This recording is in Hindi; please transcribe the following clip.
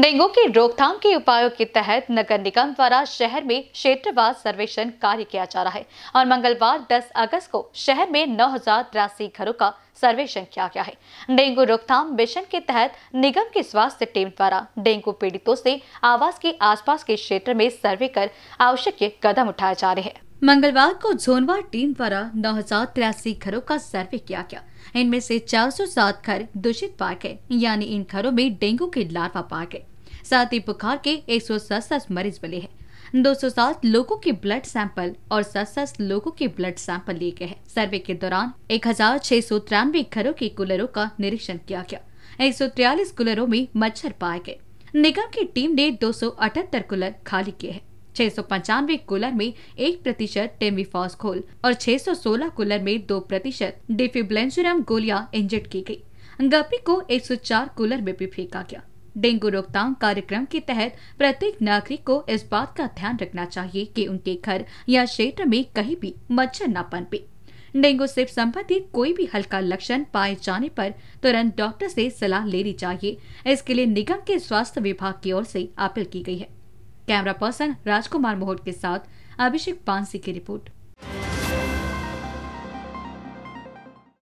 डेंगू की रोकथाम के उपायों के तहत नगर निगम द्वारा शहर में क्षेत्रवार सर्वेक्षण कार्य किया जा रहा है और मंगलवार 10 अगस्त को शहर में नौ घरों का सर्वेक्षण किया गया है डेंगू रोकथाम मिशन के तहत निगम की स्वास्थ्य टीम द्वारा डेंगू पीड़ितों से आवास के आसपास के क्षेत्र में सर्वे कर आवश्यक कदम उठाए जा रहे हैं मंगलवार को जोनवार टीम द्वारा नौ घरों का सर्वे किया गया इनमें से 407 घर दूषित पार्क है यानी इन घरों में डेंगू के लार्वा पार्क है साथ ही बुखार के एक मरीज मिले हैं दो लोगों के ब्लड सैंपल और सस लोगों के ब्लड सैंपल लिए गए हैं सर्वे के दौरान एक घरों के कूलरों का निरीक्षण किया गया एक कूलरों में मच्छर पाए गए निगम की टीम ने दो कूलर खाली किए हैं छह सौ पंचानवे कूलर में एक प्रतिशत टेमीफॉस घोल और 616 कूलर में दो प्रतिशत डिफिब्लेंजुरम गोलियां इंजेक्ट की गई गपी को 104 कूलर में भी फेंका गया डेंगू रोकथाम कार्यक्रम के तहत प्रत्येक नागरिक को इस बात का ध्यान रखना चाहिए कि उनके घर या क्षेत्र में कहीं भी मच्छर न पनपे डेंगू से संबंधित कोई भी हल्का लक्षण पाए जाने पर तुरंत डॉक्टर से सलाह लेनी चाहिए इसके लिए निगम के स्वास्थ्य विभाग की ओर से अपील की गई है कैमरा पर्सन राजकुमार मोहट के साथ अभिषेक पानसी की रिपोर्ट